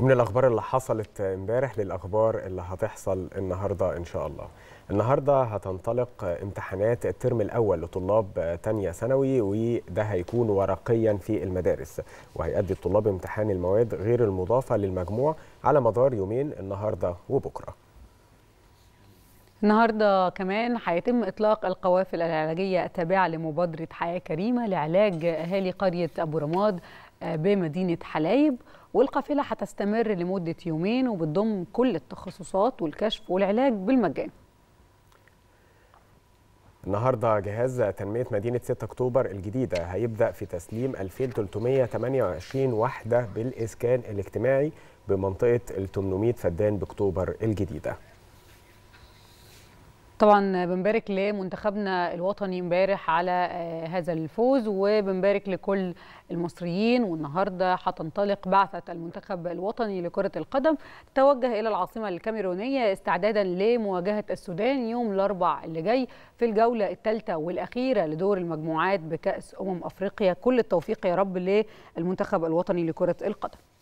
من الاخبار اللي حصلت امبارح للاخبار اللي هتحصل النهارده ان شاء الله النهارده هتنطلق امتحانات الترم الاول لطلاب تانية ثانوي وده هيكون ورقيا في المدارس وهيؤدي الطلاب امتحان المواد غير المضافه للمجموع على مدار يومين النهارده وبكره النهارده كمان هيتم اطلاق القوافل العلاجيه التابعه لمبادره حياه كريمه لعلاج اهالي قريه ابو رماد بمدينة حلايب والقافلة هتستمر لمدة يومين وبتضم كل التخصصات والكشف والعلاج بالمجان النهارده جهاز تنميه مدينه 6 اكتوبر الجديده هيبدا في تسليم 2328 وحده بالاسكان الاجتماعي بمنطقه ال 800 فدان باكتوبر الجديده طبعا بنبارك لمنتخبنا الوطني امبارح على آه، هذا الفوز وبنبارك لكل المصريين والنهارده هتنطلق بعثه المنتخب الوطني لكره القدم توجه الى العاصمه الكاميرونيه استعدادا لمواجهه السودان يوم الاربعاء اللي جاي في الجوله الثالثه والاخيره لدور المجموعات بكاس امم افريقيا كل التوفيق يا رب للمنتخب الوطني لكره القدم